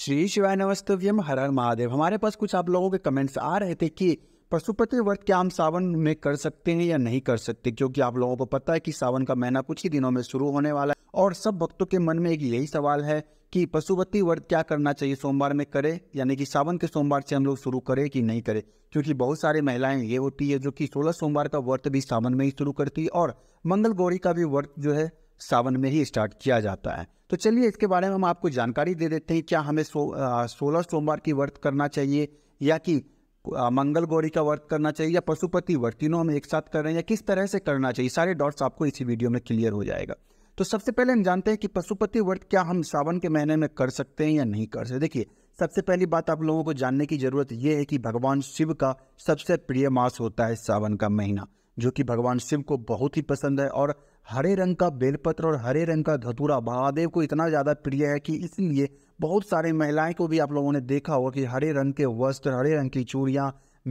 श्री शिवाय नमस्तव्यम हर हर महादेव हमारे पास कुछ आप लोगों के कमेंट्स आ रहे थे कि पशुपति व्रत क्या हम सावन में कर सकते हैं या नहीं कर सकते क्योंकि आप लोगों को पता है कि सावन का महीना कुछ ही दिनों में शुरू होने वाला है और सब भक्तों के मन में एक यही सवाल है कि पशुपति व्रत क्या करना चाहिए सोमवार में करें यानी कि सावन के सोमवार से हम लोग शुरू करें कि नहीं करें क्योंकि बहुत सारी महिलाएं ये होती है जो कि सोलह सोमवार का व्रत भी सावन में ही शुरू करती है और मंगल गौरी का भी व्रत जो है सावन में ही स्टार्ट किया जाता है तो चलिए इसके बारे में हम आपको जानकारी दे देते हैं क्या हमें सो, सोलह सोमवार की व्रत करना चाहिए या कि मंगल गौरी का व्रत करना चाहिए या पशुपति व्रत तीनों हम एक साथ कर रहे हैं या किस तरह से करना चाहिए सारे डॉट्स आपको इसी वीडियो में क्लियर हो जाएगा तो सबसे पहले हम जानते हैं कि पशुपति व्रत क्या हम सावन के महीने में कर सकते हैं या नहीं कर सकते देखिए सबसे पहली बात आप लोगों को जानने की ज़रूरत यह है कि भगवान शिव का सबसे प्रिय मास होता है सावन का महीना जो कि भगवान शिव को बहुत ही पसंद है और हरे रंग का बेलपत्र और हरे रंग का धतूरा महादेव को इतना ज़्यादा प्रिय है कि इसलिए बहुत सारे महिलाएं को भी आप लोगों ने देखा होगा कि हरे रंग के वस्त्र हरे रंग की चूड़ियाँ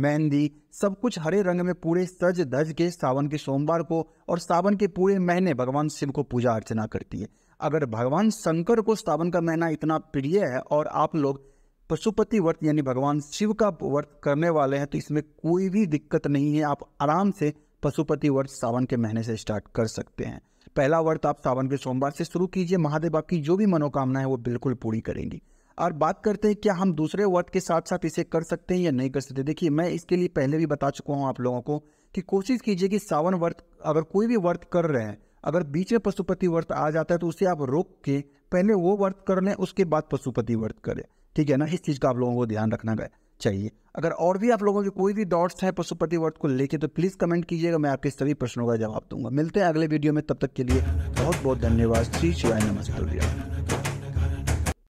मेहंदी सब कुछ हरे रंग में पूरे सज धज के सावन के सोमवार को और सावन के पूरे महीने भगवान शिव को पूजा अर्चना करती है अगर भगवान शंकर को सावन का महीना इतना प्रिय है और आप लोग पशुपति व्रत यानी भगवान शिव का व्रत करने वाले हैं तो इसमें कोई भी दिक्कत नहीं है आप आराम से पशुपति व्रत सावन के महीने से स्टार्ट कर सकते हैं पहला व्रत आप सावन के सोमवार से शुरू कीजिए महादेव आपकी जो भी मनोकामना है वो बिल्कुल पूरी करेंगी और बात करते हैं क्या हम दूसरे व्रत के साथ साथ इसे कर सकते हैं या नहीं कर सकते देखिए मैं इसके लिए पहले भी बता चुका हूँ आप लोगों को कि कोशिश कीजिए कि सावन व्रत अगर कोई भी व्रत कर रहे हैं अगर बीच में पशुपति व्रत आ जाता है तो उसे आप रोक के पहले वो व्रत कर लें उसके बाद पशुपति व्रत करें ठीक है ना इस चीज़ का आप लोगों को ध्यान रखना गया चाहिए अगर और भी आप लोगों के कोई भी डॉट्स हैं पशुपति वर्ड को लेके तो प्लीज़ कमेंट कीजिएगा मैं आपके सभी प्रश्नों का जवाब दूंगा मिलते हैं अगले वीडियो में तब तक के लिए बहुत बहुत धन्यवाद श्री शिवाय नमस्ते